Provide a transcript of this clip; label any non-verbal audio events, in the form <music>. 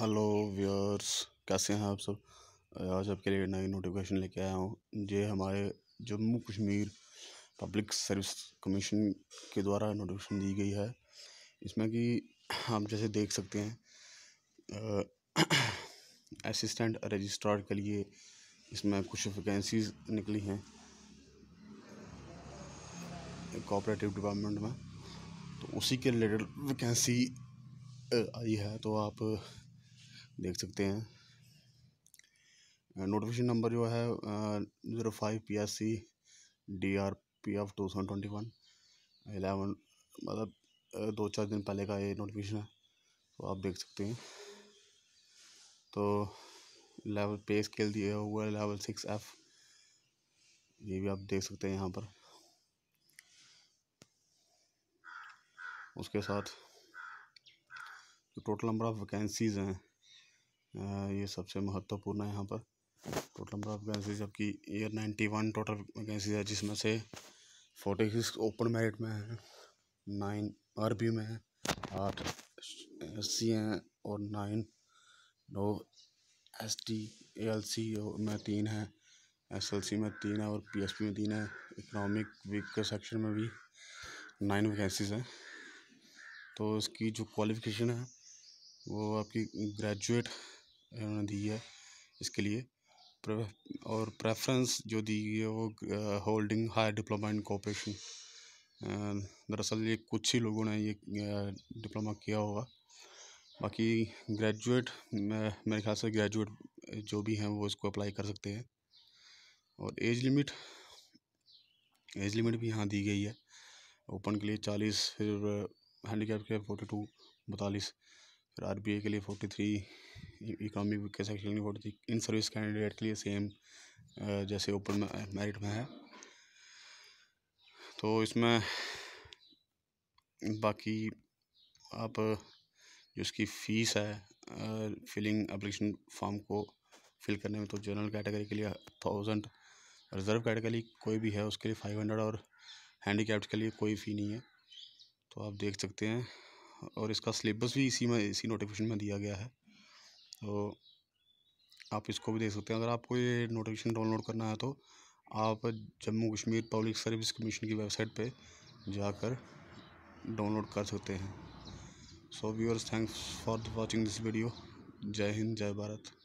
hello viewers कैसे हैं आप सब आज आपके लिए नई नोटिफिकेशन लेके आया हूँ ये हमारे Jammu Kashmir public service commission के द्वारा नोटिफिकेशन दी गई है इसमें कि आप जैसे देख सकते हैं <clears throat> असिस्टेंट रजिस्ट्रार के लिए इसमें कुछ वैकेंसीज निकली हैं कोऑपरेटिव डिपार्टमेंट में तो उसी के रिलेटेड वैकेंसी आई है तो आप देख सकते हैं नोटिफिकेशन नंबर जो है zero five P S C D R P F two thousand twenty one eleven मतलब दो चार दिन पहले का ये नोटिफिकेशन है तो आप देख सकते हैं तो लेवल पे स्केल दिया हुआ है लेवल सिक्स एफ़ ये भी आप देख सकते हैं यहाँ पर उसके साथ टोटल नंबर ऑफ़ वैकेंसीज़ हैं ये सबसे महत्वपूर्ण है यहाँ पर टोटल नंबर ऑफ वैकेंसीज जबकि year ninety one total vacancy है जिसमें से फोर्टी सिक्स ओपन मेरिट में है नाइन आर बी में है आठ एस सी हैं और नाइन दो एस टी एल सी में तीन है एस एल सी में तीन है और पी एस पी में तीन है इकनॉमिक वीक के सेक्शन में भी नाइन वैकेंसीज हैं तो इसकी जो क्वालिफिकेशन है वो आपकी ग्रेजुएट उन्होंने दी है इसके लिए और प्रेफरेंस जो दी गई है वो holding higher diploma in cooperation दरअसल ये कुछ ही लोगों ने ये डिप्लोमा किया होगा बाकी ग्रेजुएट मेरे ख्याल से ग्रेजुएट जो भी हैं वो इसको अप्लाई कर सकते हैं और एज लिमिट एज लिमिट भी यहाँ दी गई है ओपन के लिए चालीस फिर हैंडीकैप के लिए फोर्टी टू बतालीस फिर आर के लिए फोर्टी थ्री इकोनॉमिक की खेलनी थी इन सर्विस कैंडिडेट के लिए सेम जैसे ओपन में मेरिट में है तो इसमें बाकी आप जो इसकी फ़ीस है फिलिंग एप्लीकेशन फॉर्म को फिल करने में तो जनरल कैटेगरी के लिए थाउजेंड रिज़र्व कैटेगरी कोई भी है उसके लिए फाइव हंड्रेड और हैंडी के लिए कोई फ़ी नहीं है तो आप देख सकते हैं और इसका सिलेबस भी इसी में इसी नोटिफिकेशन में दिया गया है तो आप इसको भी देख सकते हैं अगर आपको ये नोटिफिकेशन डाउनलोड करना है तो आप Jammu Kashmir public service commission की वेबसाइट पे जाकर डाउनलोड कर सकते हैं so viewers thanks for watching this video जय हिंद जय भारत